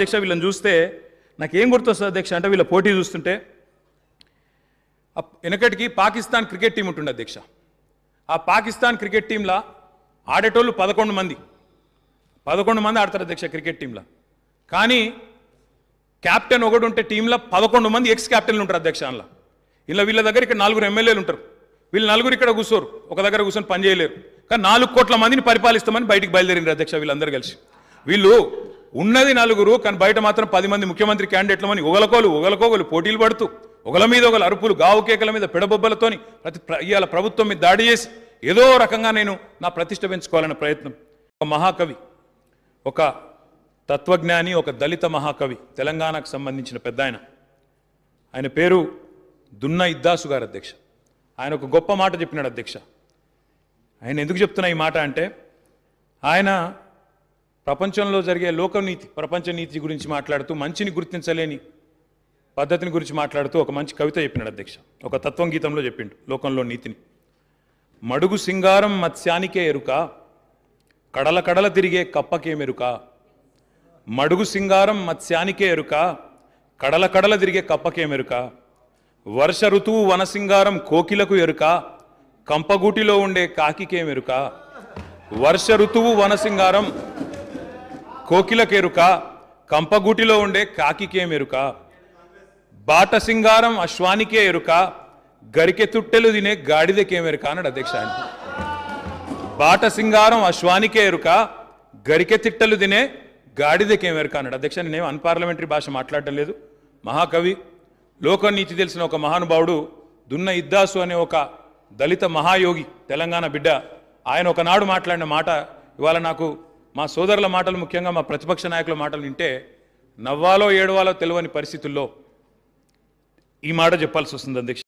అధ్యక్ష వీళ్ళని చూస్తే నాకేం గుర్తొస్తుంది అధ్యక్ష అంటే వీళ్ళ పోటీ చూస్తుంటే వెనకటికి పాకిస్తాన్ క్రికెట్ టీం ఉంటుండే అధ్యక్ష ఆ పాకిస్తాన్ క్రికెట్ టీంలా ఆడేటోళ్ళు పదకొండు మంది పదకొండు మంది ఆడతారు అధ్యక్ష క్రికెట్ టీంలో కానీ క్యాప్టెన్ ఒకటి ఉంటే టీంలో పదకొండు మంది ఎక్స్ క్యాప్టెన్లు ఉంటారు అధ్యక్ష అందులో ఇలా వీళ్ళ దగ్గర ఇక్కడ నలుగురు ఎమ్మెల్యేలు ఉంటారు వీళ్ళు నలుగురు ఇక్కడ కూర్చోరు ఒక దగ్గర కూర్చొని పని చేయలేరు కానీ నాలుగు కోట్ల మందిని పరిపాలిస్తామని బయటికి బయలుదేరింది అధ్యక్ష వీళ్ళందరూ కలిసి వీళ్ళు ఉన్నది నలుగురు కానీ బయట మాత్రం పది మంది ముఖ్యమంత్రి అని ఒకలకోలు ఒకలకోగలు పోటీలు పడుతూ ఒకల మీద ఒకలు అరుపులు గావుకేకల మీద పిడబొబ్బలతోని ప్రతి ఇవాళ ప్రభుత్వం మీద దాడి చేసి ఏదో రకంగా నేను నా ప్రతిష్ట పెంచుకోవాలనే ప్రయత్నం ఒక మహాకవి ఒక తత్వజ్ఞాని ఒక దళిత మహాకవి తెలంగాణకు సంబంధించిన పెద్ద ఆయన ఆయన పేరు దున్న ఇద్దాసు గారు అధ్యక్ష ఆయన ఒక గొప్ప మాట చెప్పినాడు అధ్యక్ష ఆయన ఎందుకు చెప్తున్నా ఈ మాట అంటే ఆయన ప్రపంచంలో జరిగే లోకనీతి ప్రపంచ నీతి గురించి మాట్లాడుతూ మంచిని గుర్తించలేని పద్ధతిని గురించి మాట్లాడుతూ ఒక మంచి కవిత చెప్పినాడు అధ్యక్ష ఒక తత్వం గీతంలో చెప్పిండు లోకంలో నీతిని మడుగు సింగారం మత్స్యానికే ఎరుక కడల కడల తిరిగే కప్పకేమెరుక మడుగు సింగారం మత్స్యానికే ఎరుక కడల కడల తిరిగే కప్పకేమెరుక వర్ష ఋతువు వనసింగారం కోకిలకు ఎరుక కంపగూటిలో ఉండే కాకికేమెరుక వర్ష ఋతువు వనసింగారం కోకిలకెరుక కంపగూటిలో ఉండే కాకికే ఎరుక బాట సింగారం అశ్వానికే ఎరుక గరికె తుట్టెలు తినే గాడిదకేం ఎరుక అన్నాడు అధ్యక్ష బాట సింగారం అశ్వానికే ఎరుక గరికె తిట్టెలు తినే గాడిదకేం ఎరుక అన్నాడు అధ్యక్ష నేనేం అన్పార్లమెంటరీ భాష మాట్లాడటం లేదు మహాకవి లోకనీతి తెలిసిన ఒక మహానుభావుడు దున్న ఇద్దాసు అనే ఒక దళిత మహాయోగి తెలంగాణ బిడ్డ ఆయన ఒకనాడు మాట్లాడిన మాట ఇవాళ నాకు మా సోదరుల మాటలు ముఖ్యంగా మా ప్రతిపక్ష నాయకుల మాటలు వింటే నవ్వాలో ఏడవాలో తెలియని పరిస్థితుల్లో ఈ మాట చెప్పాల్సి వస్తుంది అధ్యక్ష